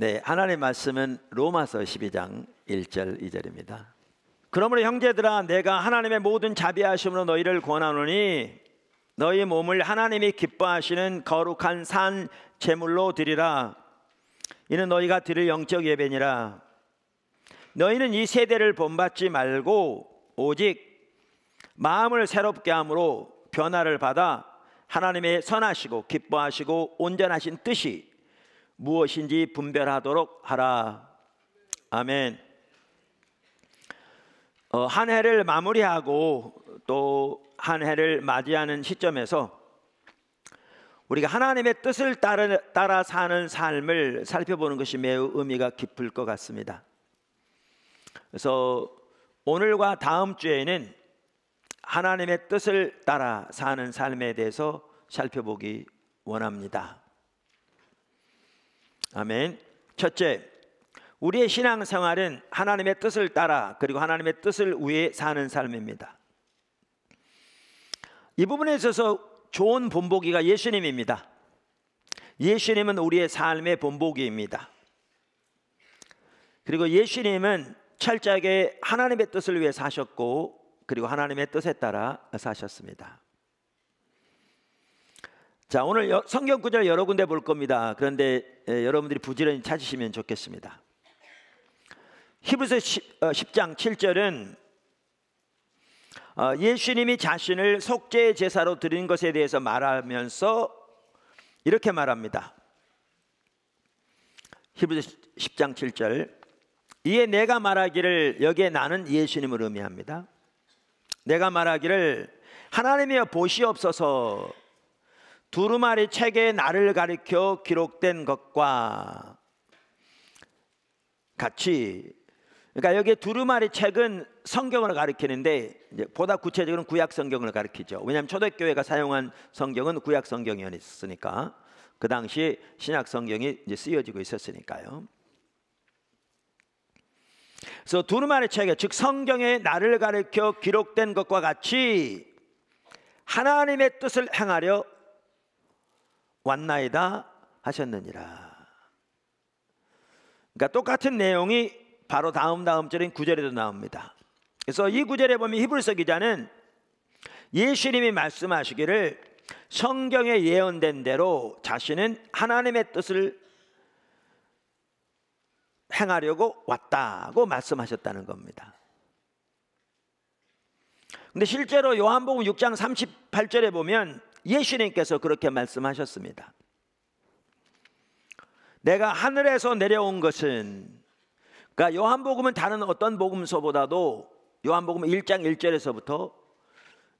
네, 하나님의 말씀은 로마서 12장 1절 2절입니다. 그러므로 형제들아 내가 하나님의 모든 자비하심으로 너희를 권하노니 너희 몸을 하나님이 기뻐하시는 거룩한 산 제물로 드리라. 이는 너희가 드릴 영적 예배니라. 너희는 이 세대를 본받지 말고 오직 마음을 새롭게 함으로 변화를 받아 하나님의 선하시고 기뻐하시고 온전하신 뜻이 무엇인지 분별하도록 하라. 아멘. 어, 한 해를 마무리하고 또 한 해를 맞이하는 시점에서 우리가 하나님의 뜻을 따라, 따라 사는 삶을 살펴보는 것이 매우 의미가 깊을 것 같습니다. 그래서 오늘과 다음 주에는 하나님의 뜻을 따라 사는 삶에 대해서 살펴보기 원합니다. 아멘. 첫째, 우리의 신앙생활은 하나님의 뜻을 따라 그리고 하나님의 뜻을 위해 사는 삶입니다. 이 부분에 있어서 좋은 본보기가 예수님입니다. 예수님은 우리의 삶의 본보기입니다. 그리고 예수님은 철저하게 하나님의 뜻을 위해 사셨고 그리고 하나님의 뜻에 따라 사셨습니다. 자, 오늘 성경 구절 여러 군데 볼 겁니다. 그런데 여러분들이 부지런히 찾으시면 좋겠습니다. 히브리서 10, 어, 장 7절은 어, 예수님이 자신을 속죄 의 제사로 드린 것에 대해서 말하면서 이렇게 말합니다. 히브리서 10장 7절 이에 내가 말하기를 여기에 나는 예수님을 의미합니다. 내가 말하기를 하나님이여 보시옵소서 두루마리 책에 나를 가리켜 기록된 것과 같이 그러니까 여기 두루마리 책은 성경을 가리키는데 보다 구체적으로 구약 성경을 가리키죠. 왜냐하면 초대교회가 사용한 성경은 구약 성경이었으니까 그 당시 신약 성경이 이제 쓰여지고 있었으니까요. 그래서 두루마리 책에 즉 성경에 나를 가리켜 기록된 것과 같이 하나님의 뜻을 행하려 왔나이다 하셨느니라. 그러니까 똑같은 내용이 바로 다음 다음 절인 구절에도 나옵니다. 그래서 이 구절에 보면 히브리서 기자는 예수님이 말씀하시기를 성경에 예언된 대로 자신은 하나님의 뜻을 행하려고 왔다고 말씀하셨다는 겁니다. 근데 실제로 요한복음 6장 38절에 보면 예수님께서 그렇게 말씀하셨습니다. 내가 하늘에서 내려온 것은 그러니까 요한복음은 다른 어떤 복음서보다도 요한복음 1장 1절에서부터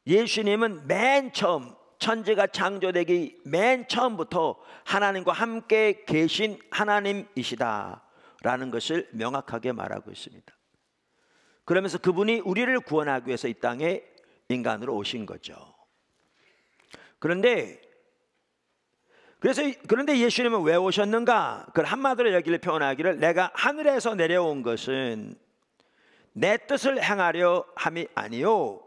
예수님은 맨 처음 천지가 창조되기 맨 처음부터 하나님과 함께 계신 하나님이시다라는 것을 명확하게 말하고 있습니다. 그러면서 그분이 우리를 구원하기 위해서 이 땅에 인간으로 오신 거죠. 그런데 그래서 그런데 예수님은 왜 오셨는가? 그 한마디로 여기를 표현하기를 내가 하늘에서 내려온 것은 내 뜻을 행하려 함이 아니요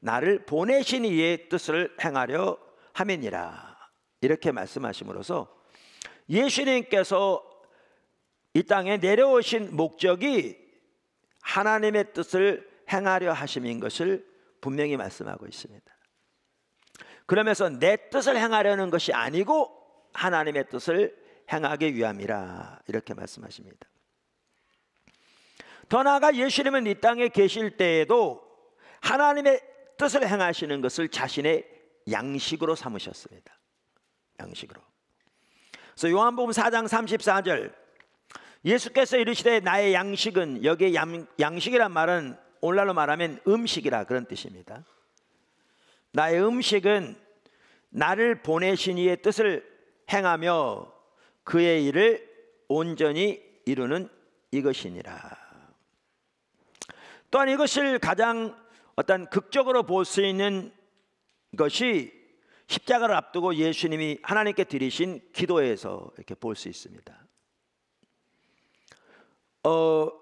나를 보내신 이의 뜻을 행하려 함이니라. 이렇게 말씀하심으로써 예수님께서 이 땅에 내려오신 목적이 하나님의 뜻을 행하려 하심인 것을 분명히 말씀하고 있습니다. 그러면서 내 뜻을 행하려는 것이 아니고 하나님의 뜻을 행하기 위함이라 이렇게 말씀하십니다. 더 나아가 예수님은 이 땅에 계실 때에도 하나님의 뜻을 행하시는 것을 자신의 양식으로 삼으셨습니다. 양식으로. 그래서 요한복음 4장 34절 예수께서 이르시되 나의 양식은 여기에 양, 식이란 말은 오늘날로 말하면 음식이라 그런 뜻입니다. 나의 음식은 나를 보내신 이의 뜻을 행하며 그의 일을 온전히 이루는 이것이니라. 또한 이것을 가장 어떤 극적으로 볼 수 있는 것이 십자가를 앞두고 예수님이 하나님께 드리신 기도에서 이렇게 볼 수 있습니다. 어,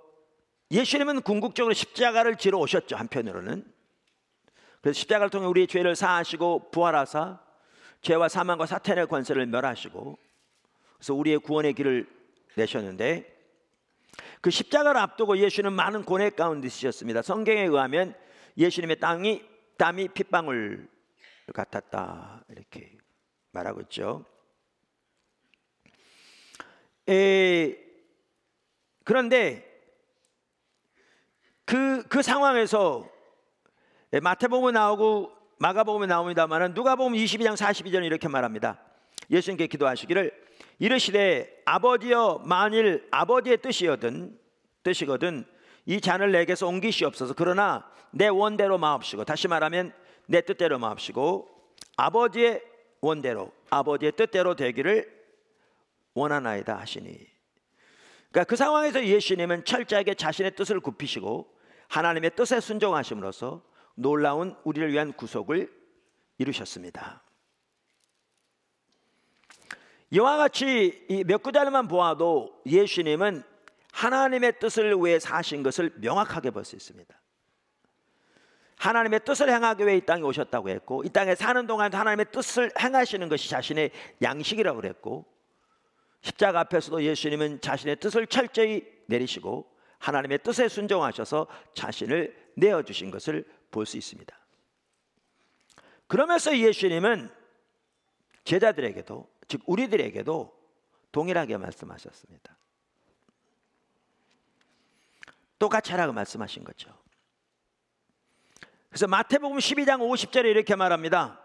예수님은 궁극적으로 십자가를 지러 오셨죠, 한편으로는. 그래서 십자가를 통해 우리의 죄를 사하시고 부활하사 죄와 사망과 사탄의 권세를 멸하시고 그래서 우리의 구원의 길을 내셨는데 그 십자가를 앞두고 예수는 많은 고뇌 가운데 있으셨습니다. 성경에 의하면 예수님의 땅이 땀이 핏방울 같았다 이렇게 말하고 있죠. 에, 그런데 그, 그 상황에서 예, 마태복음에 나오고 마가복음에 나옵니다만은 누가복음 22장 42절에 이렇게 말합니다. 예수님께 기도하시기를 이르시되 아버지여 만일 아버지의 뜻이거든 뜻이거든 이 잔을 내게서 옮기시옵소서 그러나 내 원대로 마옵시고 다시 말하면 내 뜻대로 마옵시고 아버지의 원대로 아버지의 뜻대로 되기를 원하나이다 하시니 그러니까 그 상황에서 예수님은 철저하게 자신의 뜻을 굽히시고 하나님의 뜻에 순종하심으로써 놀라운 우리를 위한 구속을 이루셨습니다. 이와 같이 몇 구절만 보아도 예수님은 하나님의 뜻을 위해 사신 것을 명확하게 볼 수 있습니다. 하나님의 뜻을 행하기 위해 이 땅에 오셨다고 했고 이 땅에 사는 동안 하나님의 뜻을 행하시는 것이 자신의 양식이라고 그랬고 십자가 앞에서도 예수님은 자신의 뜻을 철저히 내리시고 하나님의 뜻에 순종하셔서 자신을 내어 주신 것을 볼수 있습니다. 그러면서 예수님은 제자들에게도 즉 우리들에게도 동일하게 말씀하셨습니다. 똑같이 하라고 말씀하신 거죠. 그래서 마태복음 12장 50절에 이렇게 말합니다.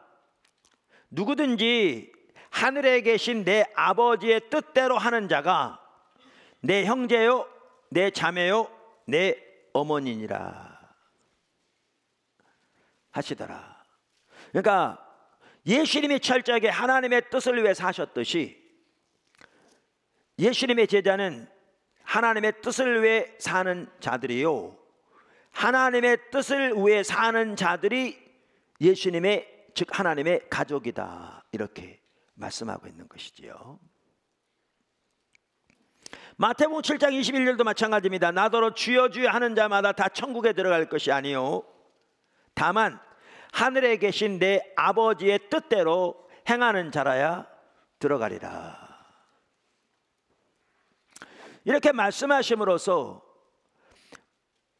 누구든지 하늘에 계신 내 아버지의 뜻대로 하는 자가 내 형제요, 내 자매요, 내 어머니니라. 하시더라. 그러니까 예수님이 철저하게 하나님의 뜻을 위해 사셨듯이 예수님의 제자는 하나님의 뜻을 위해 사는 자들이요. 하나님의 뜻을 위해 사는 자들이 예수님의 즉 하나님의 가족이다. 이렇게 말씀하고 있는 것이지요. 마태복음 7장 21절도 마찬가지입니다. 나더러 주여 주여 하는 자마다 다 천국에 들어갈 것이 아니요 다만 하늘에 계신 내 아버지의 뜻대로 행하는 자라야 들어가리라. 이렇게 말씀하심으로써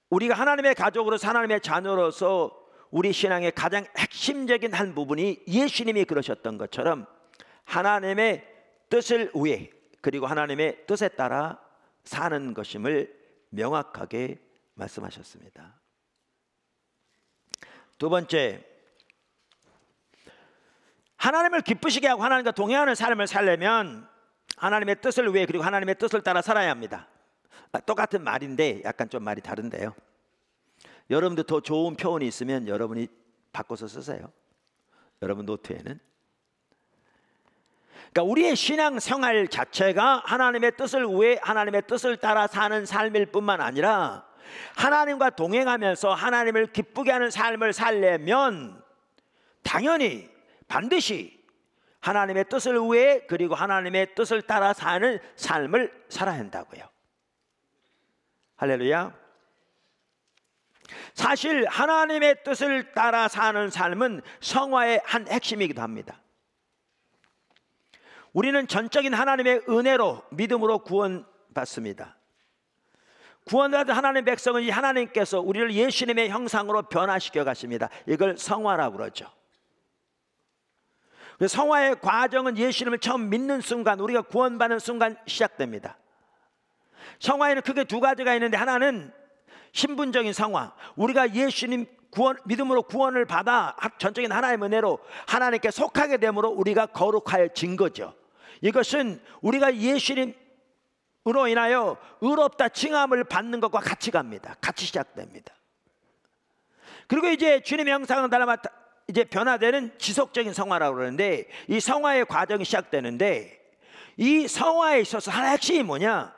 우리가 하나님의 가족으로서 하나님의 자녀로서 우리 신앙의 가장 핵심적인 한 부분이 예수님이 그러셨던 것처럼 하나님의 뜻을 위해 그리고 하나님의 뜻에 따라 사는 것임을 명확하게 말씀하셨습니다. 두 번째, 하나님을 기쁘시게 하고 하나님과 동행하는 삶을 살려면 하나님의 뜻을 위해 그리고 하나님의 뜻을 따라 살아야 합니다. 아, 똑같은 말인데 약간 좀 말이 다른데요. 여러분도 더 좋은 표현이 있으면 여러분이 바꿔서 쓰세요. 여러분 노트에는. 그러니까 우리의 신앙 생활 자체가 하나님의 뜻을 위해 하나님의 뜻을 따라 사는 삶일 뿐만 아니라 하나님과 동행하면서 하나님을 기쁘게 하는 삶을 살려면 당연히 반드시 하나님의 뜻을 위해 그리고 하나님의 뜻을 따라 사는 삶을 살아야 한다고요. 할렐루야. 사실 하나님의 뜻을 따라 사는 삶은 성화의 한 핵심이기도 합니다. 우리는 전적인 하나님의 은혜로 믿음으로 구원받습니다. 구원받은 하나님 의 백성은 이 하나님께서 우리를 예수님의 형상으로 변화시켜 가십니다. 이걸 성화라고 그러죠. 그 성화의 과정은 예수님을 처음 믿는 순간 우리가 구원받는 순간 시작됩니다. 성화에는 크게 두 가지가 있는데 하나는 신분적인 성화. 우리가 예수님 구원 믿음으로 구원을 받아 전적인 하나님의 은혜로 하나님께 속하게 되므로 우리가 거룩하여진 거죠. 이것은 우리가 예수님 으로 인하여 의롭다 칭함을 받는 것과 같이 갑니다. 같이 시작됩니다. 그리고 이제 주님의 형상을 닮아 이제 변화되는 지속적인 성화라고 그러는데 이 성화의 과정이 시작되는데 이 성화에 있어서 하나의 핵심이 뭐냐?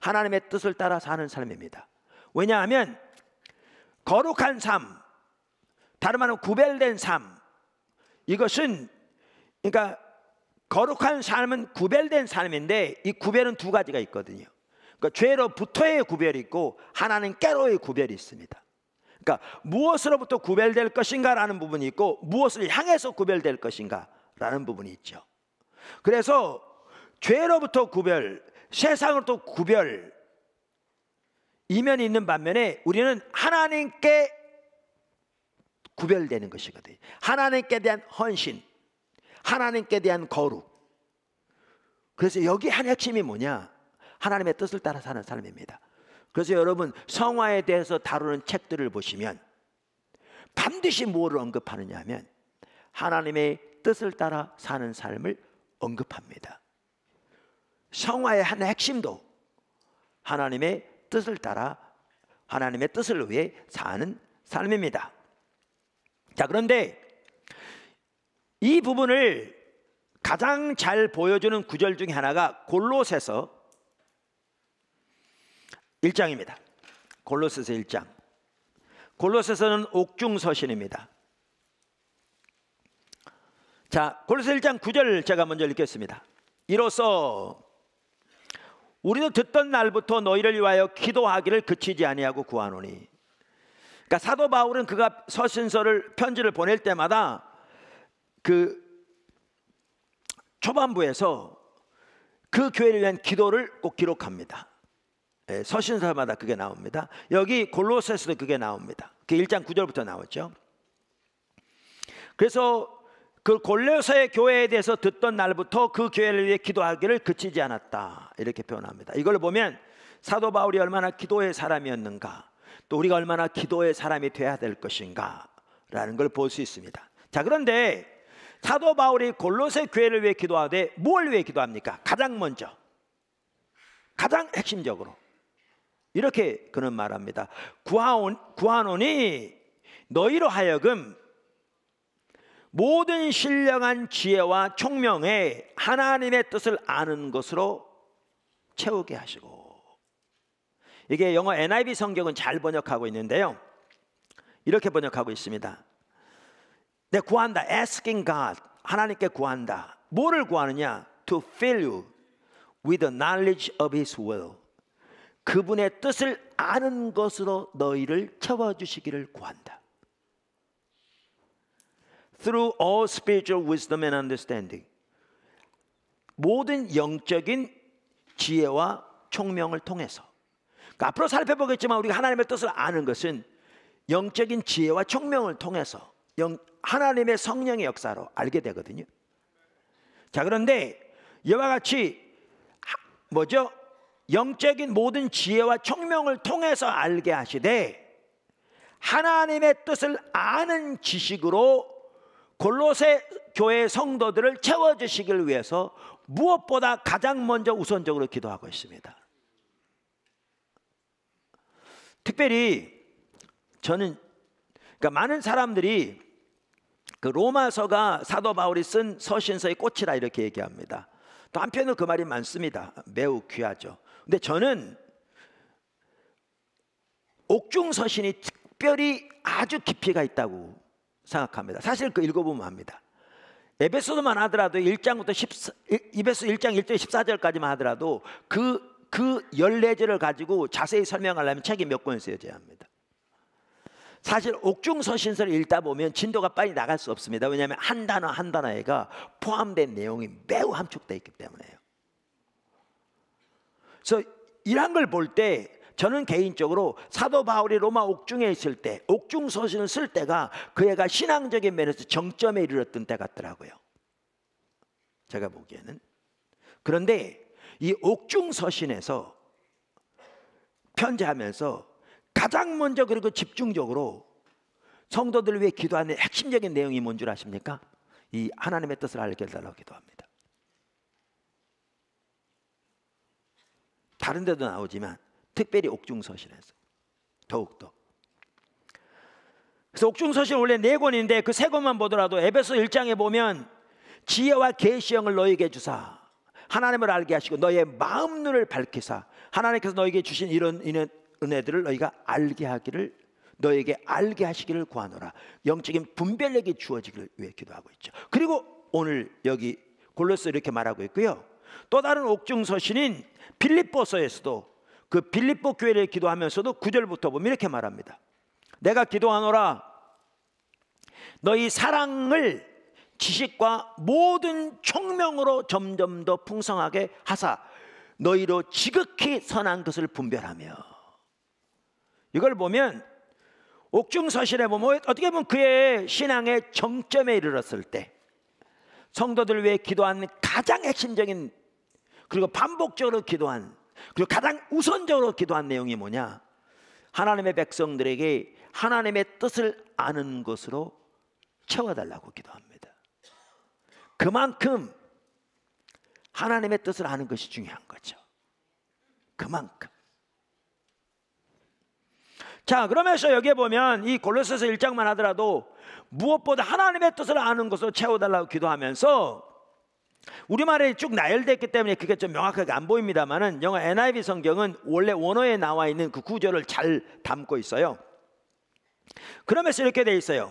하나님의 뜻을 따라 사는 삶입니다. 왜냐하면 거룩한 삶, 다름 아니 구별된 삶, 이것은 그러니까 거룩한 삶은 구별된 삶인데 이 구별은 두 가지가 있거든요. 그러니까 죄로부터의 구별이 있고 하나님께로의 구별이 있습니다. 그러니까 무엇으로부터 구별될 것인가라는 부분이 있고 무엇을 향해서 구별될 것인가라는 부분이 있죠. 그래서 죄로부터 구별, 세상으로부터 구별 이면이 있는 반면에 우리는 하나님께 구별되는 것이거든요. 하나님께 대한 헌신, 하나님께 대한 거룩. 그래서 여기 한 핵심이 뭐냐? 하나님의 뜻을 따라 사는 사람입니다 그래서 여러분 성화에 대해서 다루는 책들을 보시면 반드시 뭐를 언급하느냐 하면 하나님의 뜻을 따라 사는 삶을 언급합니다. 성화의 한 핵심도 하나님의 뜻을 따라 하나님의 뜻을 위해 사는 삶입니다. 자, 그런데 이 부분을 가장 잘 보여주는 구절 중에 하나가 골로새서 1장입니다. 골로새서 1장. 골로새서는 옥중 서신입니다. 자, 골로새 1장 9절 제가 먼저 읽겠습니다. 이로써 우리는 듣던 날부터 너희를 위하여 기도하기를 그치지 아니하고 구하노니. 그러니까 사도 바울은 그가 서신서를 편지를 보낼 때마다 그 초반부에서 그 교회를 위한 기도를 꼭 기록합니다. 예, 서신서마다 그게 나옵니다. 여기 골로새서도 그게 나옵니다. 그 1장 9절부터 나왔죠. 그래서 그 골로새 교회에 대해서 듣던 날부터 그 교회를 위해 기도하기를 그치지 않았다. 이렇게 표현합니다. 이걸 보면 사도 바울이 얼마나 기도의 사람이었는가, 또 우리가 얼마나 기도의 사람이 돼야 될 것인가라는 걸 볼 수 있습니다. 자, 그런데 사도 바울이 골로새 교회를 위해 기도하되 뭘 위해 기도합니까? 가장 먼저 가장 핵심적으로 이렇게 그는 말합니다. 구하온, 구하노니 너희로 하여금 모든 신령한 지혜와 총명에 하나님의 뜻을 아는 것으로 채우게 하시고 이게 영어 NIV 성경은 잘 번역하고 있는데요. 이렇게 번역하고 있습니다. 내 구한다. asking God. 하나님께 구한다. 뭐를 구하느냐? to fill you with the knowledge of his will. 그분의 뜻을 아는 것으로 너희를 채워 주시기를 구한다. through all spiritual wisdom and understanding. 모든 영적인 지혜와 총명을 통해서. 그러니까 앞으로 살펴보겠지만 우리가 하나님의 뜻을 아는 것은 영적인 지혜와 총명을 통해서 영, 하나님의 성령의 역사로 알게 되거든요. 자, 그런데 이와 같이 뭐죠? 영적인 모든 지혜와 총명을 통해서 알게 하시되 하나님의 뜻을 아는 지식으로 골로새 교회 성도들을 채워 주시기를 위해서 무엇보다 가장 먼저 우선적으로 기도하고 있습니다. 특별히 저는 그러니까 많은 사람들이 그 로마서가 사도 바울이 쓴 서신서의 꽃이라 이렇게 얘기합니다. 또 한편으로 그 말이 많습니다. 매우 귀하죠. 근데 저는 옥중 서신이 특별히 아주 깊이가 있다고 생각합니다. 사실 그 읽어보면 압니다. 에베소도만 하더라도 1장부터 1 에베소 1장 1절 14절까지만 하더라도 그, 그 14절을 가지고 자세히 설명하려면 책이 몇 권을 써야 합니다. 사실 옥중서 신서를 읽다 보면 진도가 빨리 나갈 수 없습니다. 왜냐하면 한 단어 한 단어에가 포함된 내용이 매우 함축되어 있기 때문에요. 그래서 이런 걸 볼 때 저는 개인적으로 사도 바울이 로마 옥중에 있을 때 옥중 서신을 쓸 때가 그 애가 신앙적인 면에서 정점에 이르렀던 때 같더라고요. 제가 보기에는. 그런데 이 옥중 서신에서 편지하면서 가장 먼저 그리고 집중적으로 성도들 을 위해 기도하는 핵심적인 내용이 뭔 줄 아십니까? 이 하나님의 뜻을 알게 해달라고 기도합니다. 다른 데도 나오지만 특별히 옥중서신에서 더욱더 그래서 옥중서신 원래 네 권인데 그 세 권만 보더라도 에베소 1장에 보면 지혜와 계시형을 너에게 주사 하나님을 알게 하시고 너의 마음 눈을 밝히사 하나님께서 너에게 주신 이런 이는 은혜들을 너희가 알게 하기를 너에게 알게 하시기를 구하노라. 영적인 분별력이 주어지기를 위해 기도하고 있죠. 그리고 오늘 여기 골로서 이렇게 말하고 있고요. 또 다른 옥중서신인 빌립보서에서도 그 빌립보 교회를 기도하면서도 구절부터 보면 이렇게 말합니다. 내가 기도하노라 너희 사랑을 지식과 모든 총명으로 점점 더 풍성하게 하사 너희로 지극히 선한 것을 분별하며 이걸 보면 옥중서신에 보면 어떻게 보면 그의 신앙의 정점에 이르렀을 때 성도들 위해 기도한 가장 핵심적인 그리고 반복적으로 기도한 그리고 가장 우선적으로 기도한 내용이 뭐냐? 하나님의 백성들에게 하나님의 뜻을 아는 것으로 채워달라고 기도합니다. 그만큼 하나님의 뜻을 아는 것이 중요한 거죠. 그만큼. 자, 그러면서 여기에 보면 이 골로새서 1장만 하더라도 무엇보다 하나님의 뜻을 아는 것으로 채워달라고 기도하면서 우리말에 쭉 나열됐기 때문에 그게 좀 명확하게 안 보입니다만은 영어 NIV 성경은 원래 원어에 나와 있는 그 구절을 잘 담고 있어요. 그러면서 이렇게 돼 있어요.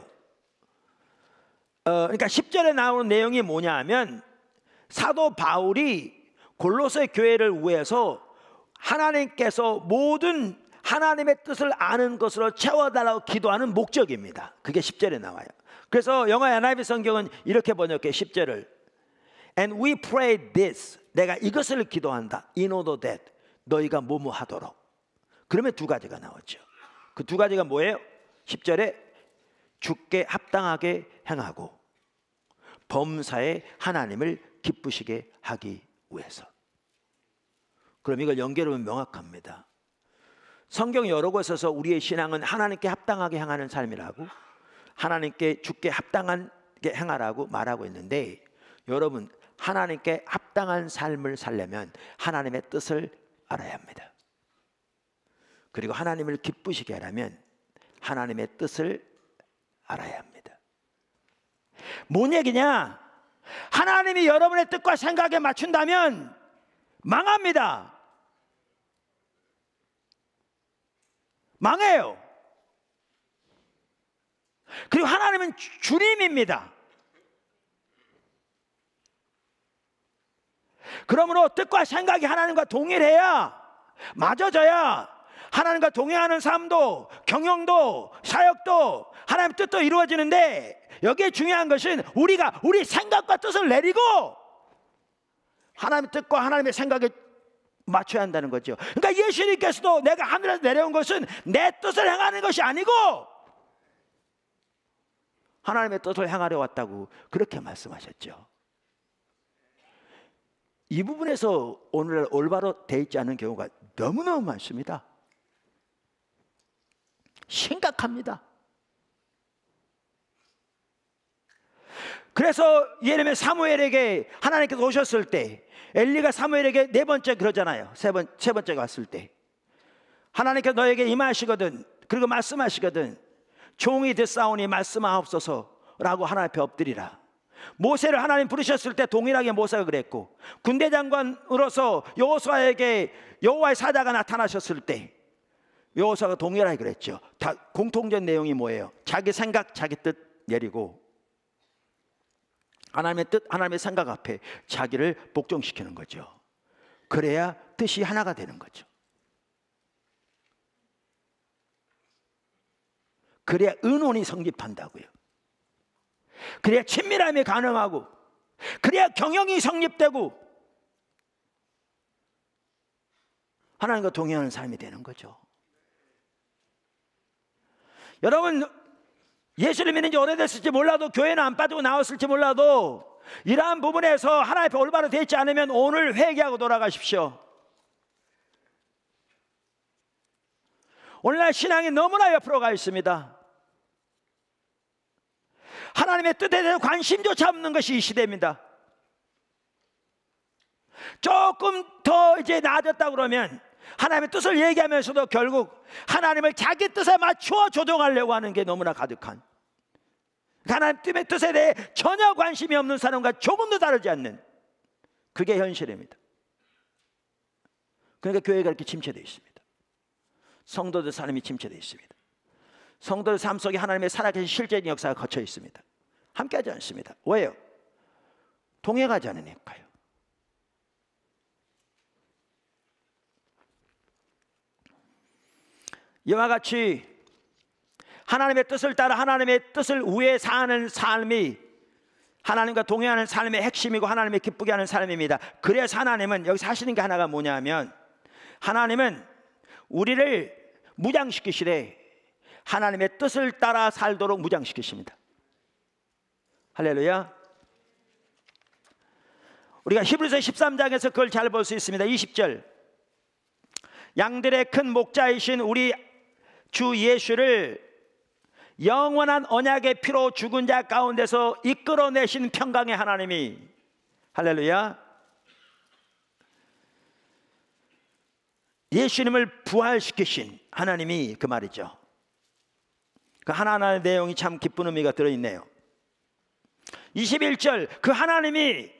어, 그러니까 10절에 나오는 내용이 뭐냐 하면 사도 바울이 골로새 교회를 위해서 하나님께서 모든 하나님의 뜻을 아는 것으로 채워달라고 기도하는 목적입니다. 그게 10절에 나와요. 그래서 영어 NIV 성경은 이렇게 번역해 10절을 And we pray this 내가 이것을 기도한다. In order that 너희가 뭐뭐 하도록 그러면 두 가지가 나오죠. 그 두 가지가 뭐예요? 10절에 죽게 합당하게 행하고 범사에 하나님을 기쁘시게 하기 위해서. 그럼 이걸 연결하면 명확합니다. 성경 여러 곳에서 우리의 신앙은 하나님께 합당하게 행하는 삶이라고 하나님께 죽게 합당하게 행하라고 말하고 있는데 여러분 하나님께 합당한 삶을 살려면 하나님의 뜻을 알아야 합니다. 그리고 하나님을 기쁘시게 하려면 하나님의 뜻을 알아야 합니다. 뭔 얘기냐? 하나님이 여러분의 뜻과 생각에 맞춘다면 망합니다. 망해요. 그리고 하나님은 주님입니다. 그러므로 뜻과 생각이 하나님과 동일해야 맞아져야 하나님과 동의하는 삶도 경영도 사역도 하나님 뜻도 이루어지는데 여기에 중요한 것은 우리가 우리 생각과 뜻을 내리고 하나님의 뜻과 하나님의 생각에 맞춰야 한다는 거죠. 그러니까 예수님께서도 내가 하늘에서 내려온 것은 내 뜻을 행하는 것이 아니고 하나님의 뜻을 행하려 왔다고 그렇게 말씀하셨죠. 이 부분에서 오늘날 올바로 돼 있지 않은 경우가 너무너무 많습니다. 심각합니다. 그래서 예레미야 사무엘에게 하나님께서 오셨을 때 엘리가 사무엘에게 네 번째 그러잖아요. 세 번, 세 번째가 왔을 때. 하나님께서 너에게 임하시거든. 그리고 말씀하시거든. 종이 듣사오니 말씀하옵소서라고 하나님 앞에 엎드리라. 모세를 하나님 부르셨을 때 동일하게 모세가 그랬고 군대 장관으로서 여호수아에게 여호와의 사자가 나타나셨을 때 여호수아가 동일하게 그랬죠. 다 공통된 내용이 뭐예요? 자기 생각, 자기 뜻 내리고 하나님의 뜻, 하나님의 생각 앞에 자기를 복종시키는 거죠. 그래야 뜻이 하나가 되는 거죠. 그래야 은혼이 성립한다고요. 그래야 친밀함이 가능하고, 그래야 경영이 성립되고, 하나님과 동행하는 삶이 되는 거죠. 여러분, 예수를 믿는 지 오래됐을지 몰라도 교회는 안 빠지고 나왔을지 몰라도 이러한 부분에서 하나님 앞에 올바로 되지 않으면 오늘 회개하고 돌아가십시오. 오늘날 신앙이 너무나 옆으로 가 있습니다. 하나님의 뜻에 대해 서 관심조차 없는 것이 이 시대입니다. 조금 더 이제 나아졌다 그러면 하나님의 뜻을 얘기하면서도 결국 하나님을 자기 뜻에 맞추어 조종하려고 하는 게 너무나 가득한 하나님의 뜻에 대해 전혀 관심이 없는 사람과 조금도 다르지 않는 그게 현실입니다. 그러니까 교회가 이렇게 침체되어 있습니다. 성도들 사람이 침체되어 있습니다. 성도들 삶 속에 하나님의 살아계신 실제인 역사가 거쳐 있습니다. 함께하지 않습니다. 왜요? 동행하지 않으니까요. 이와 같이 하나님의 뜻을 따라 하나님의 뜻을 위해 사는 삶이 하나님과 동행하는 삶의 핵심이고 하나님의 기쁘게 하는 삶입니다. 그래서 하나님은 여기서 하시는 게 하나가 뭐냐면 하나님은 우리를 무장시키시되 하나님의 뜻을 따라 살도록 무장시키십니다. 할렐루야. 우리가 히브리서 13장에서 그걸 잘 볼 수 있습니다. 20절. 양들의 큰 목자이신 우리 주 예수를 영원한 언약의 피로 죽은 자 가운데서 이끌어내신 평강의 하나님이 할렐루야 예수님을 부활시키신 하나님이 그 말이죠. 그 하나하나의 내용이 참 기쁜 의미가 들어있네요. 21절 그 하나님이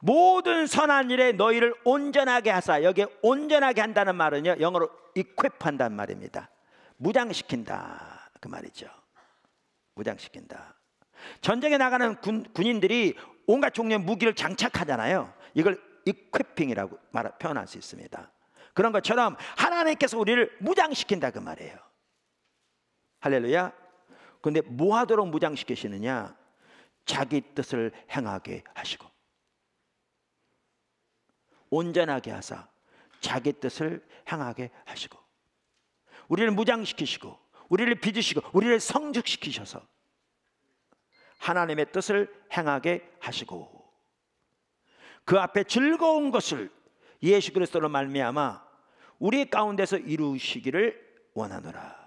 모든 선한 일에 너희를 온전하게 하사 여기에 온전하게 한다는 말은요 영어로 equip한단 말입니다. 무장시킨다. 그 말이죠. 무장시킨다. 전쟁에 나가는 군, 군인들이 온갖 종류의 무기를 장착하잖아요. 이걸 이퀘핑이라고 표현할 수 있습니다. 그런 것처럼 하나님께서 우리를 무장시킨다 그 말이에요. 할렐루야. 근데 뭐 하도록 무장시키시느냐? 자기 뜻을 행하게 하시고 온전하게 하사 자기 뜻을 행하게 하시고 우리를 무장시키시고 우리를 빚으시고 우리를 성적시키셔서 하나님의 뜻을 행하게 하시고 그 앞에 즐거운 것을 예수 그리스도로 말미암아 우리 가운데서 이루시기를 원하노라.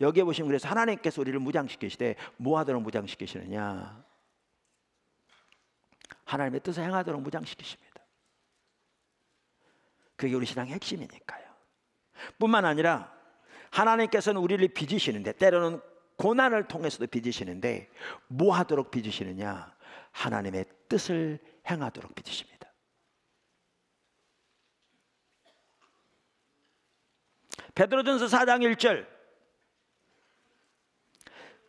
여기에 보시면 그래서 하나님께서 우리를 무장시키시되 뭐하도록 무장시키시느냐? 하나님의 뜻을 행하도록 무장시키십니다. 그게 우리 신앙의 핵심이니까요. 뿐만 아니라 하나님께서는 우리를 빚으시는데 때로는 고난을 통해서도 빚으시는데 뭐 하도록 빚으시느냐? 하나님의 뜻을 행하도록 빚으십니다. 베드로전서 4장 1절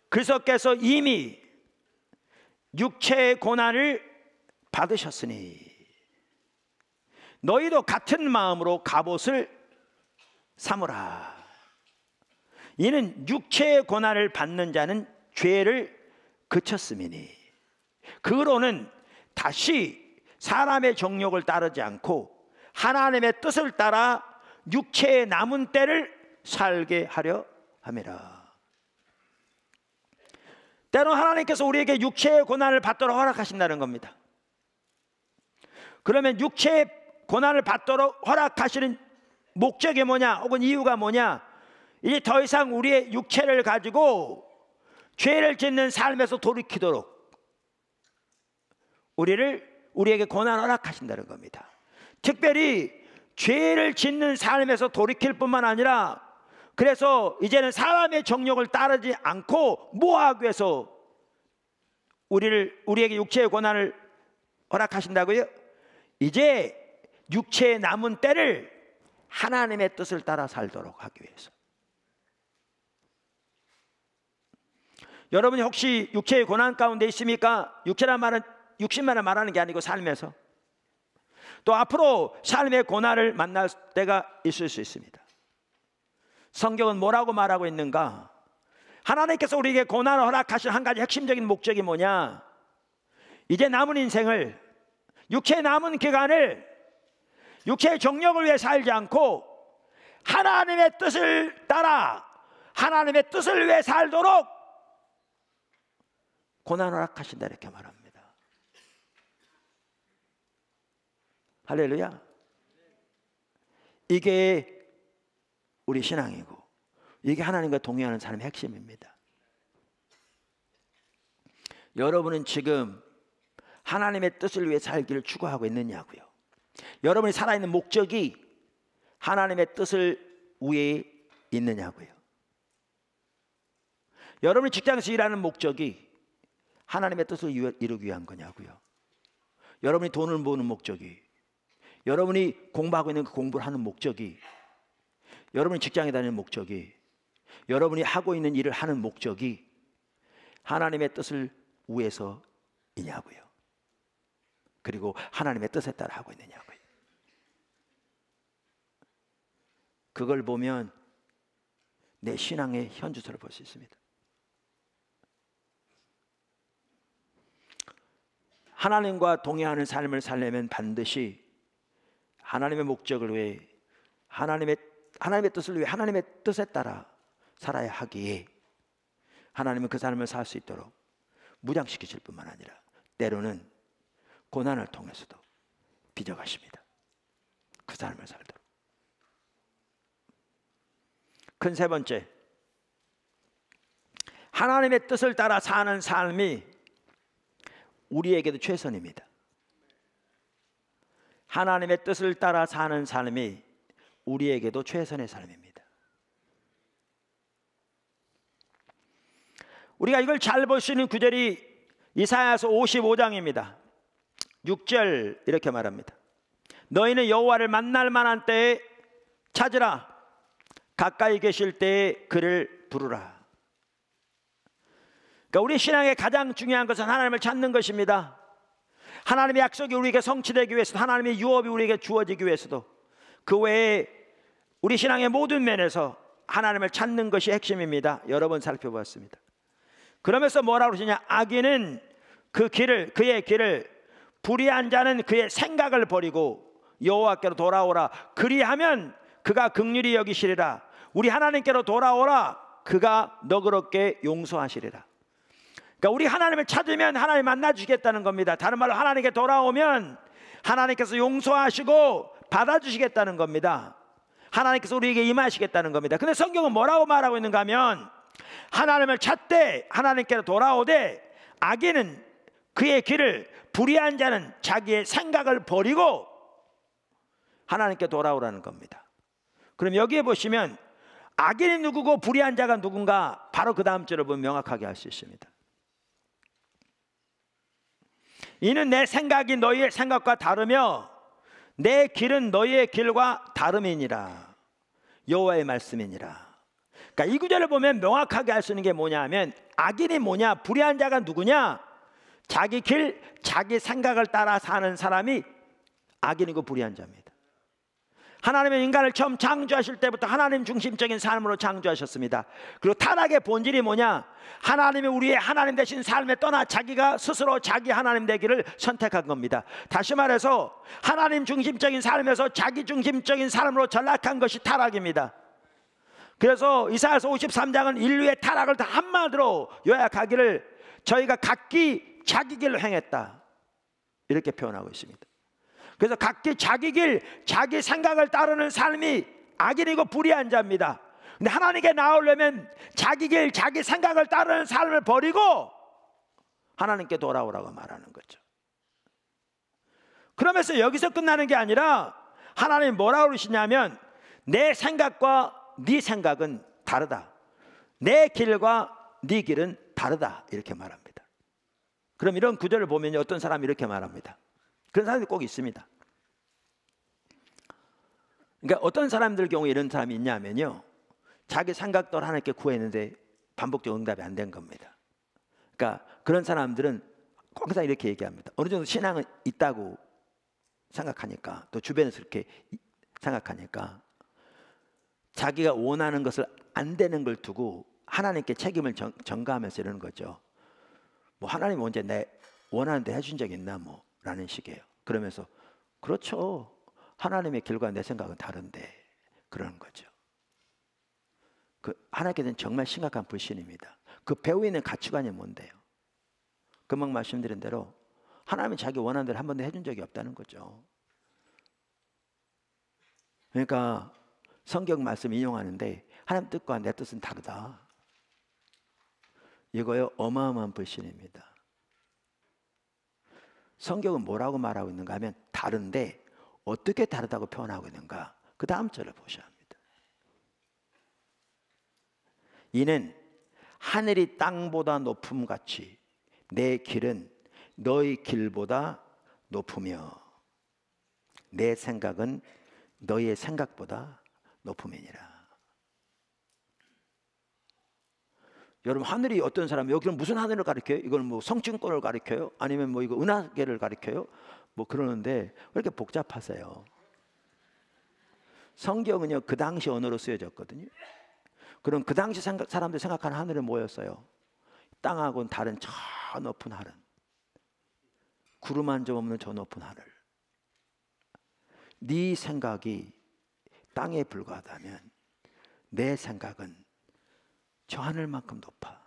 그리스도께서 이미 육체의 고난을 받으셨으니 너희도 같은 마음으로 갑옷을 삼으라. 이는 육체의 고난을 받는 자는 죄를 그쳤음이니 그로는 다시 사람의 정욕을 따르지 않고 하나님의 뜻을 따라 육체의 남은 때를 살게 하려 함이라. 때로 하나님께서 우리에게 육체의 고난을 받도록 허락하신다는 겁니다. 그러면 육체의 고난을 받도록 허락하시는 목적이 뭐냐 혹은 이유가 뭐냐 이제 더 이상 우리의 육체를 가지고 죄를 짓는 삶에서 돌이키도록 우리를 우리에게 고난 허락하신다는 겁니다. 특별히 죄를 짓는 삶에서 돌이킬 뿐만 아니라 그래서 이제는 사람의 정력을 따르지 않고 모하기 위해서 우리를 우리에게 육체의 고난을 허락하신다고요? 이제 육체의 남은 때를 하나님의 뜻을 따라 살도록 하기 위해서. 여러분이 혹시 육체의 고난 가운데 있습니까? 육체란 말은 육신만을 말하는 게 아니고 삶에서 또 앞으로 삶의 고난을 만날 때가 있을 수 있습니다. 성경은 뭐라고 말하고 있는가? 하나님께서 우리에게 고난을 허락하신 한 가지 핵심적인 목적이 뭐냐? 이제 남은 인생을 육체의 남은 기간을 육체의 정력을 위해 살지 않고 하나님의 뜻을 따라 하나님의 뜻을 위해 살도록 고난을 악하신다 이렇게 말합니다. 할렐루야. 이게 우리 신앙이고 이게 하나님과 동의하는 사람의 핵심입니다. 여러분은 지금 하나님의 뜻을 위해 살기를 추구하고 있느냐고요. 여러분이 살아있는 목적이 하나님의 뜻을 위해 있느냐고요. 여러분이 직장에서 일하는 목적이 하나님의 뜻을 이루기 위한 거냐고요. 여러분이 돈을 버는 목적이 여러분이 공부하고 있는 그 공부를 하는 목적이 여러분이 직장에 다니는 목적이 여러분이 하고 있는 일을 하는 목적이 하나님의 뜻을 위해서이냐고요. 그리고 하나님의 뜻에 따라 하고 있느냐고요. 그걸 보면 내 신앙의 현주소를 볼 수 있습니다. 하나님과 동의하는 삶을 살려면 반드시 하나님의 목적을 위해 하나님의 하나님의 뜻을 위해 하나님의 뜻에 따라 살아야 하기에 하나님은 그 삶을 살 수 있도록 무장시키실 뿐만 아니라 때로는 고난을 통해서도 빚어가십니다. 그 삶을 살도록. 큰 세 번째. 하나님의 뜻을 따라 사는 삶이 우리에게도 최선입니다. 하나님의 뜻을 따라 사는 삶이 우리에게도 최선의 삶입니다. 우리가 이걸 잘 볼 수 있는 구절이 이사야서 55장입니다. 6절 이렇게 말합니다. 너희는 여호와를 만날 만한 때에 찾으라. 가까이 계실 때에 그를 부르라. 그러니까 우리 신앙의 가장 중요한 것은 하나님을 찾는 것입니다. 하나님의 약속이 우리에게 성취되기 위해서도 하나님의 유업이 우리에게 주어지기 위해서도 그 외에 우리 신앙의 모든 면에서 하나님을 찾는 것이 핵심입니다. 여러 번 살펴보았습니다. 그러면서 뭐라고 그러시냐? 악인은 그 길을 그의 길을 불의한 자는 그의 생각을 버리고 여호와께로 돌아오라 그리하면 그가 극률이 여기시리라 우리 하나님께로 돌아오라 그가 너그럽게 용서하시리라 그러니까 우리 하나님을 찾으면 하나님 만나 주겠다는 겁니다 다른 말로 하나님께 돌아오면 하나님께서 용서하시고 받아주시겠다는 겁니다 하나님께서 우리에게 임하시겠다는 겁니다 근데 성경은 뭐라고 말하고 있는가 하면 하나님을 찾되 하나님께로 돌아오되 악인은 그의 길을 불의한 자는 자기의 생각을 버리고 하나님께 돌아오라는 겁니다. 그럼 여기에 보시면 악인이 누구고 불의한 자가 누군가 바로 그 다음 절을 보면 명확하게 알수 있습니다. 이는 내 생각이 너희의 생각과 다르며 내 길은 너희의 길과 다름이니라. 여호와의 말씀이니라. 그러니까 이 구절을 보면 명확하게 알 수 있는 게 뭐냐 하면 악인이 뭐냐 불의한 자가 누구냐 자기 길, 자기 생각을 따라 사는 사람이 악인이고 불의한 자입니다. 하나님의 인간을 처음 창조하실 때부터 하나님 중심적인 삶으로 창조하셨습니다. 그리고 타락의 본질이 뭐냐? 하나님이 우리의 하나님 되신 삶에 떠나 자기가 스스로 자기 하나님 되기를 선택한 겁니다. 다시 말해서 하나님 중심적인 삶에서 자기 중심적인 삶으로 전락한 것이 타락입니다. 그래서 이사야서 53장은 인류의 타락을 다 한마디로 요약하기를 저희가 각기 자기 길로 행했다. 이렇게 표현하고 있습니다. 그래서 각기 자기 길, 자기 생각을 따르는 삶이 악인이고 불의한 자입니다. 근데 하나님께 나오려면 자기 길, 자기 생각을 따르는 삶을 버리고 하나님께 돌아오라고 말하는 거죠. 그러면서 여기서 끝나는 게 아니라 하나님 뭐라 그러시냐면 내 생각과 네 생각은 다르다. 내 길과 네 길은 다르다. 이렇게 말합니다. 그럼 이런 구절을 보면 어떤 사람이 이렇게 말합니다. 그런 사람이 꼭 있습니다. 그러니까 어떤 사람들 경우 이런 사람이 있냐면요. 자기 생각대로 하나님께 구했는데 반복적 응답이 안 된 겁니다. 그러니까 그런 사람들은 항상 이렇게 얘기합니다. 어느 정도 신앙은 있다고 생각하니까 또 주변에서 이렇게 생각하니까 자기가 원하는 것을 안 되는 걸 두고 하나님께 책임을 전가하면서 이러는 거죠. 뭐 하나님 언제 내 원하는 데 해준 적 있나 뭐 라는 식이에요. 그러면서 그렇죠. 하나님의 길과 내 생각은 다른데 그러는 거죠. 그 하나님께는 정말 심각한 불신입니다. 그배우 있는 가치관이 뭔데요? 금방 말씀드린 대로 하나님이 자기 원하는 대로 한 번도 해준 적이 없다는 거죠. 그러니까 성경 말씀 인용하는데 하나님 뜻과 내 뜻은 다르다. 이거요 어마어마한 불신입니다. 성경은 뭐라고 말하고 있는가 하면 다른데 어떻게 다르다고 표현하고 있는가? 그 다음 절을 보셔야 합니다. 이는 하늘이 땅보다 높음 같이 내 길은 너희 길보다 높으며 내 생각은 너희의 생각보다 높음이니라. 여러분 하늘이 어떤 사람 여기는 무슨 하늘을 가리켜요? 이건 뭐 성층권을 가리켜요? 아니면 뭐 이거 은하계를 가리켜요? 뭐 그러는데 왜 이렇게 복잡하세요? 성경은요 그 당시 언어로 쓰여졌거든요. 그럼 그 당시 생각, 사람들 생각하는 하늘은 뭐였어요? 땅하고는 다른 저 높은 하늘, 구름 한 점 없는 저 높은 하늘. 네 생각이 땅에 불과하다면 내 생각은 저 하늘만큼 높아.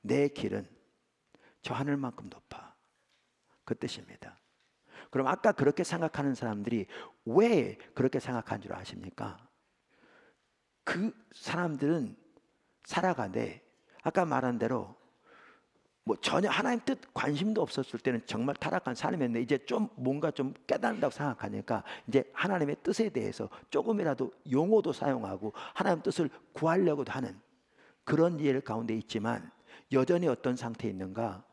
내 길은 저 하늘만큼 높아. 그 뜻입니다. 그럼 아까 그렇게 생각하는 사람들이 왜 그렇게 생각한 줄 아십니까? 그 사람들은 살아가되 아까 말한 대로 뭐 전혀 하나님 뜻 관심도 없었을 때는 정말 타락한 사람이었는데 이제 좀 뭔가 좀 깨닫는다고 생각하니까 이제 하나님의 뜻에 대해서 조금이라도 용어도 사용하고 하나님 뜻을 구하려고도 하는 그런 예를 가운데 있지만 여전히 어떤 상태에 있는가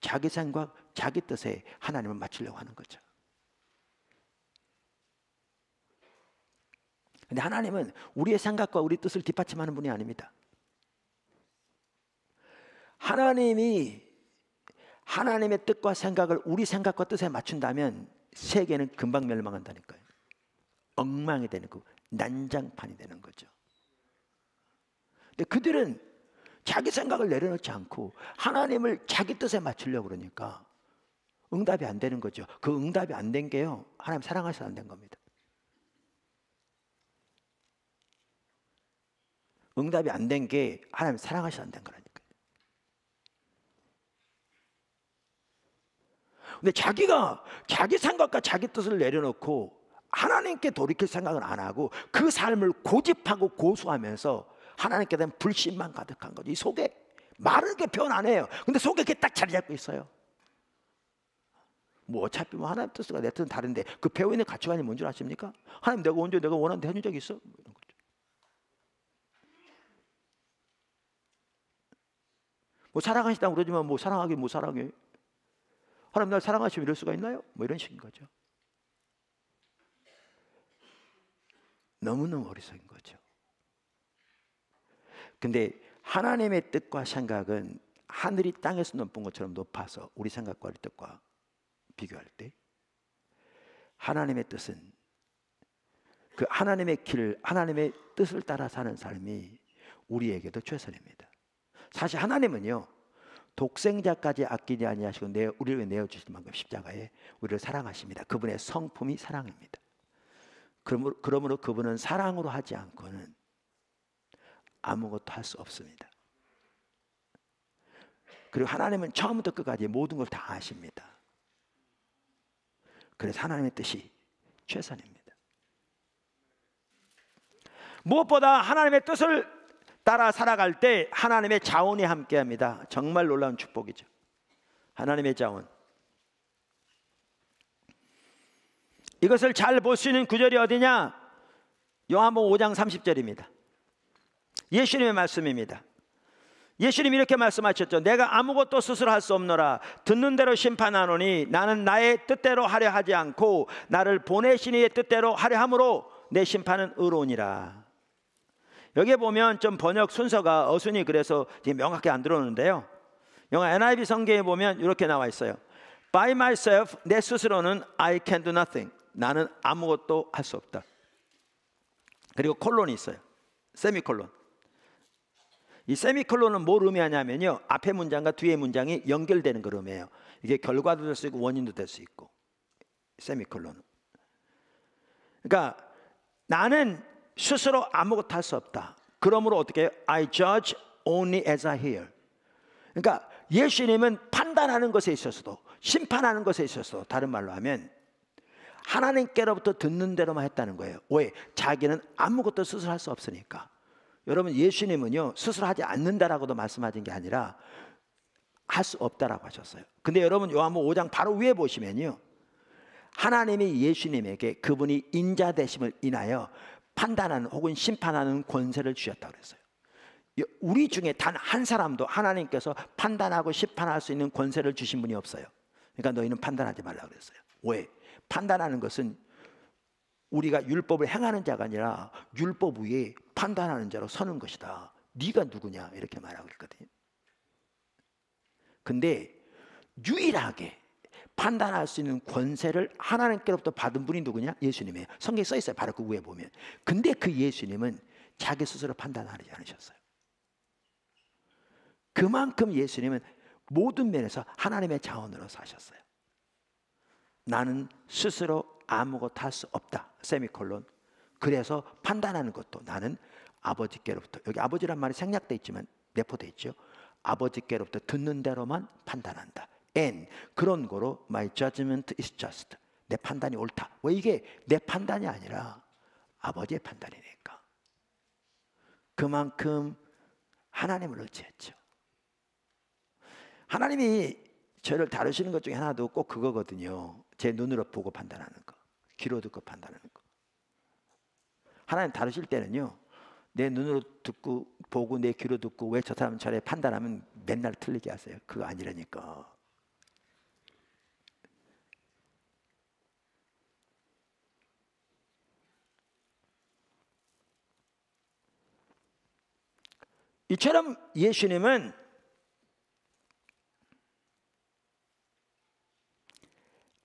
자기 생각 자기 뜻에 하나님을 맞추려고 하는 거죠. 근데 하나님은 우리의 생각과 우리 뜻을 뒷받침하는 분이 아닙니다. 하나님이 하나님의 뜻과 생각을 우리 생각과 뜻에 맞춘다면 세계는 금방 멸망한다니까요. 엉망이 되는 거, 난장판이 되는 거죠. 근데 그들은 자기 생각을 내려놓지 않고 하나님을 자기 뜻에 맞추려고 그러니까 응답이 안 되는 거죠. 그 응답이 안 된 게요. 하나님 사랑하셔서 안된 겁니다. 응답이 안 된 게 하나님 사랑하셔서 안된 거라니. 근데 자기가 자기 생각과 자기 뜻을 내려놓고 하나님께 돌이킬 생각은안 하고 그 삶을 고집하고 고수하면서 하나님께 대한 불신만 가득한 거지. 속에 마르게 표현 안 해요. 근데 속에 그게 딱 자리 잡고 있어요. 뭐 어차피 뭐 하나님 뜻과 내 뜻은 다른데 그 배우인의 가치관이 뭔 줄 아십니까? 하나님 내가 언제 내가 원하는데 해준 적 있어? 뭐 이런 거죠. 뭐 사랑하시다 그러지만 뭐 사랑하기 뭐 사랑해. 하나님 날 사랑하시면 이럴 수가 있나요? 뭐 이런 식인 거죠. 너무너무 어리석인 거죠. 근데 하나님의 뜻과 생각은 하늘이 땅에서 높은 것처럼 높아서 우리 생각과 우리 뜻과 비교할 때 하나님의 뜻은 그 하나님의 길, 하나님의 뜻을 따라 사는 삶이 우리에게도 최선입니다. 사실 하나님은요, 독생자까지 아끼지 아니하시고 내 우리를 내어 주신 만큼 십자가에 우리를 사랑하십니다. 그분의 성품이 사랑입니다. 그러므로, 그러므로 그분은 사랑으로 하지 않고는 아무것도 할 수 없습니다. 그리고 하나님은 처음부터 끝까지 모든 걸다 아십니다. 그래서 하나님의 뜻이 최선입니다. 무엇보다 하나님의 뜻을 따라 살아갈 때 하나님의 자원이 함께합니다. 정말 놀라운 축복이죠. 하나님의 자원. 이것을 잘 볼 수 있는 구절이 어디냐? 요한복음 5장 30절입니다. 예수님의 말씀입니다. 예수님이 이렇게 말씀하셨죠. 내가 아무것도 스스로 할 수 없노라. 듣는 대로 심판하노니 나는 나의 뜻대로 하려 하지 않고 나를 보내신 이의 뜻대로 하려 함으로 내 심판은 의로우니라. 여기에 보면 좀 번역 순서가 어순이 그래서 명확히 안 들어오는데요. 영화 NIV 성경에 보면 이렇게 나와 있어요. By myself 내 스스로는 I can do nothing. 나는 아무것도 할 수 없다. 그리고 콜론이 있어요. 세미콜론. 이 세미콜론은 뭘 의미하냐면요. 앞에 문장과 뒤에 문장이 연결되는 걸 의미해요. 이게 결과도 될 수 있고 원인도 될 수 있고. 세미콜론 그러니까 나는 스스로 아무것도 할 수 없다. 그러므로 어떻게 해요? I judge only as I hear. 그러니까 예수님은 판단하는 것에 있어서도 심판하는 것에 있어서도 다른 말로 하면 하나님께로부터 듣는 대로만 했다는 거예요. 왜? 자기는 아무것도 스스로 할 수 없으니까. 여러분 예수님은요 스스로 하지 않는다라고도 말씀하신 게 아니라 할 수 없다라고 하셨어요. 근데 여러분 요한복 5장 바로 위에 보시면요 하나님이 예수님에게 그분이 인자 되심을 인하여 판단하는 혹은 심판하는 권세를 주셨다고 그랬어요. 우리 중에 단 한 사람도 하나님께서 판단하고 심판할 수 있는 권세를 주신 분이 없어요. 그러니까 너희는 판단하지 말라 그랬어요. 왜? 판단하는 것은 우리가 율법을 행하는 자가 아니라 율법 위에 판단하는 자로 서는 것이다. 네가 누구냐 이렇게 말하고 있거든요. 근데 유일하게 판단할 수 있는 권세를 하나님께로부터 받은 분이 누구냐? 예수님이에요. 성경에 써 있어요. 바로 그 위에 보면. 근데 그 예수님은 자기 스스로 판단하지 않으셨어요. 그만큼 예수님은 모든 면에서 하나님의 자원으로 사셨어요. 나는 스스로 아무것도 할 수 없다. 세미콜론. 그래서 판단하는 것도 나는 아버지께로부터 여기 아버지란 말이 생략돼 있지만 내포돼 있죠. 아버지께로부터 듣는 대로만 판단한다. and 그런 거로 my judgment is just 내 판단이 옳다. 왜 이게 내 판단이 아니라 아버지의 판단이니까. 그만큼 하나님을 의지했죠. 하나님이 저를 다루시는 것 중에 하나도 꼭 그거거든요. 제 눈으로 보고 판단하는 거, 귀로 듣고 판단하는 거. 하나님 다루실 때는요, 내 눈으로 듣고 보고 내 귀로 듣고 왜 저 사람 차례 판단하면 맨날 틀리게 하세요. 그거 아니라니까. 이처럼 예수님은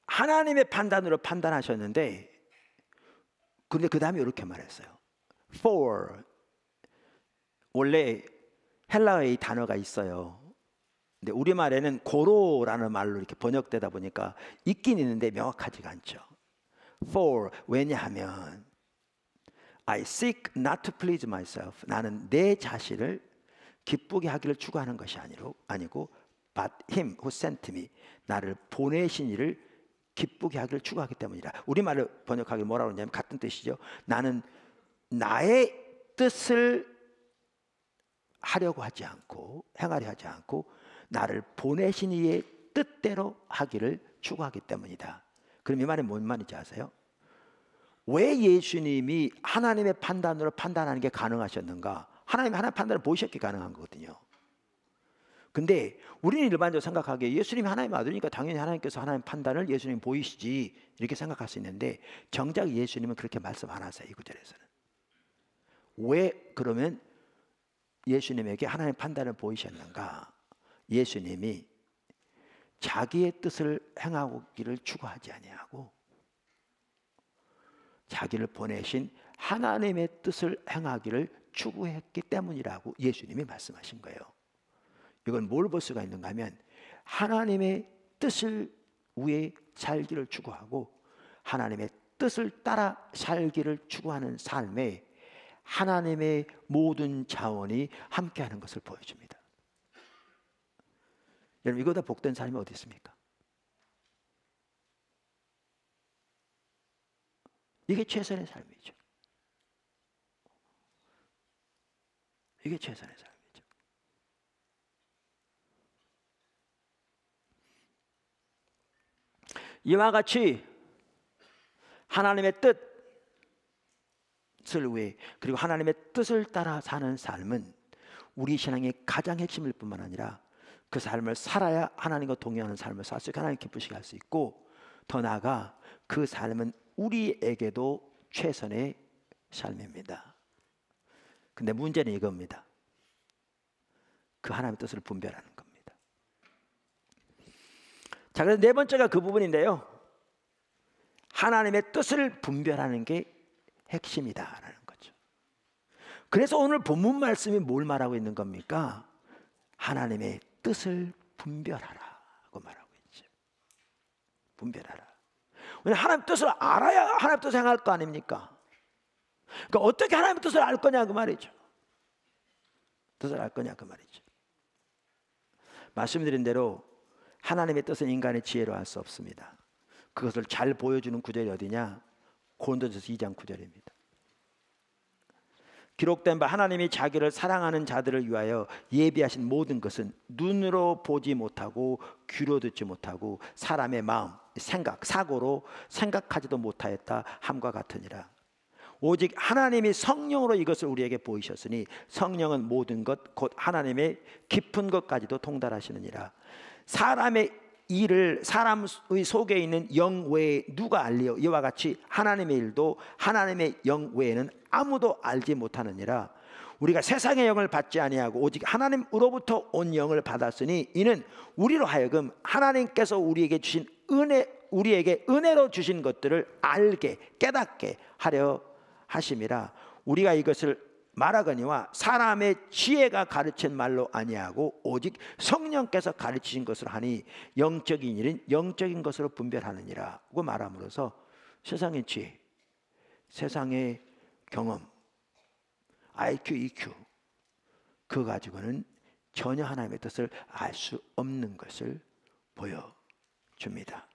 하나님의 판단으로 판단하셨는데 그런데 그 다음에 이렇게 말했어요. For 원래 헬라어의 단어가 있어요. 근데 우리말에는 고로라는 말로 이렇게 번역되다 보니까 있긴 있는데 명확하지가 않죠. For 왜냐하면 I seek not to please myself. 나는 내 자신을 기쁘게 하기를 추구하는 것이 아니로, 아니고 but him who sent me 나를 보내신 이를 기쁘게 하기를 추구하기 때문이라. 우리말을 번역하기 뭐라고 하냐면 같은 뜻이죠. 나는 나의 뜻을 하려고 하지 않고 행하려 하지 않고 나를 보내신 이의 뜻대로 하기를 추구하기 때문이다. 그럼 이 말이 뭔 말인지 아세요? 왜 예수님이 하나님의 판단으로 판단하는 게 가능하셨는가? 하나님 의 하나 판단을 보이셨기 가능한 거거든요. 근데 우리는 일반적으로 생각하기에 예수님이 하나님의 아들이니까 당연히 하나님께서 하나님 판단을 예수님 보이시지 이렇게 생각할 수 있는데 정작 예수님은 그렇게 말씀 안 하세요. 이 구절에서는. 왜 그러면 예수님에게 하나님의 판단을 보이셨는가? 예수님이 자기의 뜻을 행하기를 추구하지 아니하고 자기를 보내신 하나님의 뜻을 행하기를 추구했기 때문이라고 예수님이 말씀하신 거예요. 이건 뭘 볼 수가 있는가 하면 하나님의 뜻을 위해 살기를 추구하고 하나님의 뜻을 따라 살기를 추구하는 삶에 하나님의 모든 자원이 함께하는 것을 보여줍니다. 여러분 이거다 복된 삶이 어디 있습니까? 이게 최선의 삶이죠. 이게 최선의 삶이죠. 이와 같이 하나님의 뜻을 위해 그리고 하나님의 뜻을 따라 사는 삶은 우리 신앙의 가장 핵심일 뿐만 아니라 그 삶을 살아야 하나님과 동의하는 삶을 살수 있고 하나님 기쁘시게 할 수 있고 더 나아가 그 삶은 우리에게도 최선의 삶입니다. 근데 문제는 이겁니다. 그 하나님의 뜻을 분별하는 겁니다. 자, 그래서 네 번째가 그 부분인데요. 하나님의 뜻을 분별하는 게 핵심이다라는 거죠. 그래서 오늘 본문 말씀이 뭘 말하고 있는 겁니까? 하나님의 뜻을 분별하라고 말하고 있죠. 분별하라. 왜냐 하나님 뜻을 알아야 하나님 뜻을 행할 거 아닙니까? 그러니까 어떻게 하나님의 뜻을 알 거냐 그 말이죠. 뜻을 알 거냐 그 말이죠. 말씀드린 대로 하나님의 뜻은 인간의 지혜로 알 수 없습니다. 그것을 잘 보여주는 구절이 어디냐? 고린도전서 2장 9절입니다. 기록된 바 하나님이 자기를 사랑하는 자들을 위하여 예비하신 모든 것은 눈으로 보지 못하고 귀로 듣지 못하고 사람의 마음, 생각, 사고로 생각하지도 못하였다 함과 같으니라. 오직 하나님이 성령으로 이것을 우리에게 보이셨으니 성령은 모든 것 곧 하나님의 깊은 것까지도 통달하시느니라. 사람의 일을 사람의 속에 있는 영 외에 누가 알리요? 이와 같이 하나님의 일도 하나님의 영 외에는 아무도 알지 못하느니라. 우리가 세상의 영을 받지 아니하고 오직 하나님으로부터 온 영을 받았으니 이는 우리로 하여금 하나님께서 우리에게 주신 은혜 우리에게 은혜로 주신 것들을 알게 깨닫게 하려 하심이라 우리가 이것을 말하거니와 사람의 지혜가 가르친 말로 아니하고 오직 성령께서 가르치신 것을 하니 영적인 일은 영적인 것으로 분별하느니라고 말함으로써 세상의 지혜, 세상의 경험, IQ, EQ 그 가지고는 전혀 하나님의 뜻을 알 수 없는 것을 보여줍니다.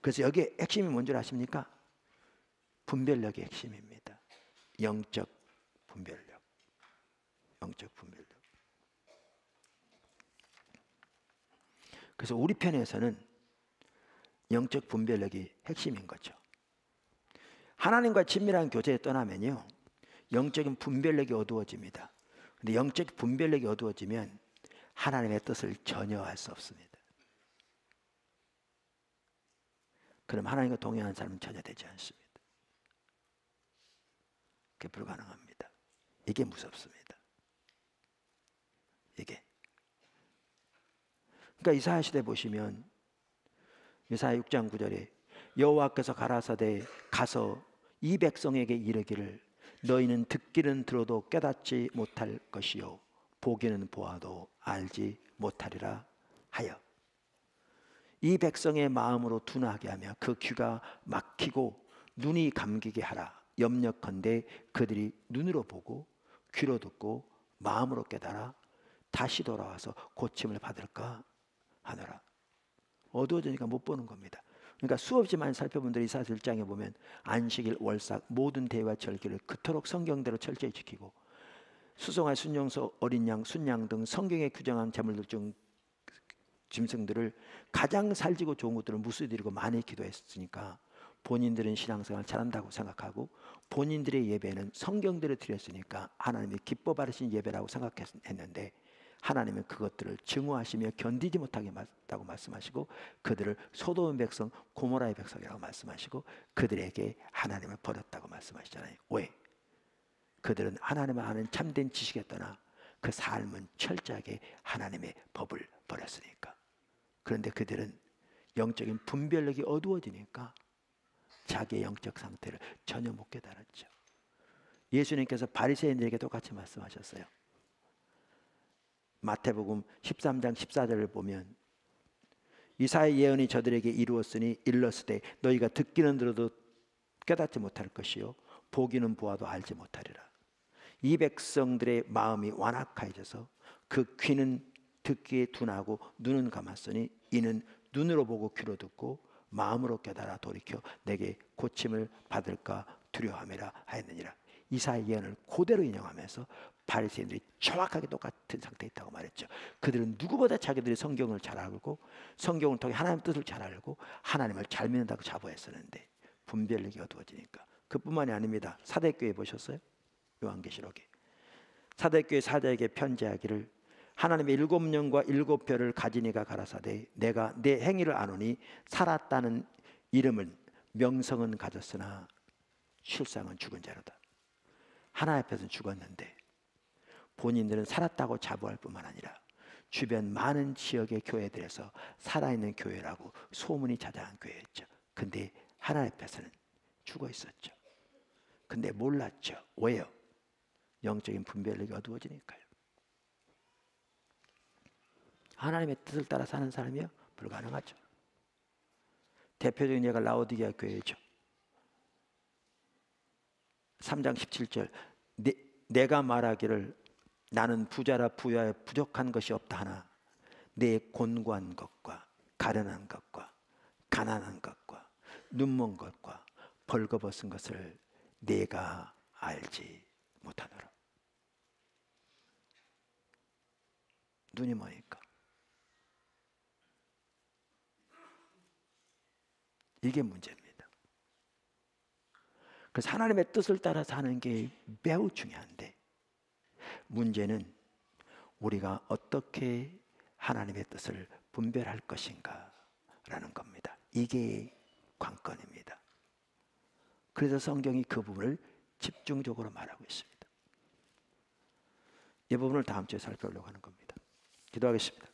그래서 여기에 핵심이 뭔 줄 아십니까? 분별력의 핵심입니다. 영적 분별력. 영적 분별력. 그래서 우리 편에서는 영적 분별력이 핵심인 거죠. 하나님과 친밀한 교제에 떠나면요. 영적인 분별력이 어두워집니다. 근데 영적 분별력이 어두워지면 하나님의 뜻을 전혀 알 수 없습니다. 그럼 하나님과 동행하는 사람은 전혀 되지 않습니다. 수밖에 불가능합니다. 이게 무섭습니다. 이게. 그러니까 이사야 시대 보시면 이사야 6장 9절에 여호와께서 가라사대 가서 이 백성에게 이르기를 너희는 듣기는 들어도 깨닫지 못할 것이요 보기는 보아도 알지 못하리라 하여 이 백성의 마음으로 둔하게 하며 그 귀가 막히고 눈이 감기게 하라 염력컨대 그들이 눈으로 보고 귀로 듣고 마음으로 깨달아 다시 돌아와서 고침을 받을까 하느라 어두워지니까 못 보는 겁니다. 그러니까 수없이 많은 살펴본 들이 사실 장에 보면 안식일 월삭 모든 대와 절기를 그토록 성경대로 철저히 지키고 수송할 순용소 어린양 순양 등 성경에 규정한 제물들 중 짐승들을 가장 살지고 좋은 것들을 무수히 드리고 많이 기도했으니까 본인들은 신앙생활 잘한다고 생각하고 본인들의 예배는 성경대로 드렸으니까 하나님이 기뻐 받으신 예배라고 생각했는데 하나님은 그것들을 증오하시며 견디지 못하게 했다고 말씀하시고 그들을 소돔 도 백성, 고모라의 백성이라고 말씀하시고 그들에게 하나님을 버렸다고 말씀하시잖아요. 왜? 그들은 하나님을 아는 참된 지식에 떠나 그 삶은 철저하게 하나님의 법을 버렸으니까. 그런데 그들은 영적인 분별력이 어두워지니까 자기의 영적 상태를 전혀 못 깨달았죠. 예수님께서 바리새인들에게 똑같이 말씀하셨어요. 마태복음 13장 14절을 보면 이사의 예언이 저들에게 이루었으니 일렀으되 너희가 듣기는 들어도 깨닫지 못할 것이요 보기는 보아도 알지 못하리라. 이 백성들의 마음이 완악하져서그 귀는 듣기에 둔하고 눈은 감았으니 이는 눈으로 보고 귀로 듣고 마음으로 깨달아 돌이켜 내게 고침을 받을까 두려함이라 하였느니라. 이사의 예언을 고대로 인용하면서 바리새인들이 정확하게 똑같은 상태에 있다고 말했죠. 그들은 누구보다 자기들이 성경을 잘 알고 성경을 통해 하나님 뜻을 잘 알고 하나님을 잘 믿는다고 자부했었는데 분별력이 어두워지니까 그뿐만이 아닙니다. 사대교회 보셨어요? 요한계시록에 사대교회 사자에게 편지하기를 하나님의 일곱 명과 일곱 별을 가진이가 가라사대 내가 내 행위를 아노니 살았다는 이름은 명성은 가졌으나 실상은 죽은 자로다. 하나 앞에서는 죽었는데 본인들은 살았다고 자부할 뿐만 아니라 주변 많은 지역의 교회들에서 살아있는 교회라고 소문이 자자한 교회였죠. 근데 하나 앞에서는 죽어 있었죠. 근데 몰랐죠. 왜요? 영적인 분별력이 어두워지니까요. 하나님의 뜻을 따라 사는 사람이 불가능하죠. 대표적인 예가 라오디게아 교회죠. 3장 17절 내, 내가 말하기를 나는 부자라 부여에 부족한 것이 없다 하나 내 곤고한 것과 가련한 것과 가난한 것과 눈먼 것과 벌거벗은 것을 내가 알지 못하노라 눈이 뭐니까 이게 문제입니다. 그래서 하나님의 뜻을 따라 사는 게 매우 중요한데 문제는 우리가 어떻게 하나님의 뜻을 분별할 것인가라는 겁니다. 이게 관건입니다. 그래서 성경이 그 부분을 집중적으로 말하고 있습니다. 이 부분을 다음 주에 살펴보려고 하는 겁니다. 기도하겠습니다.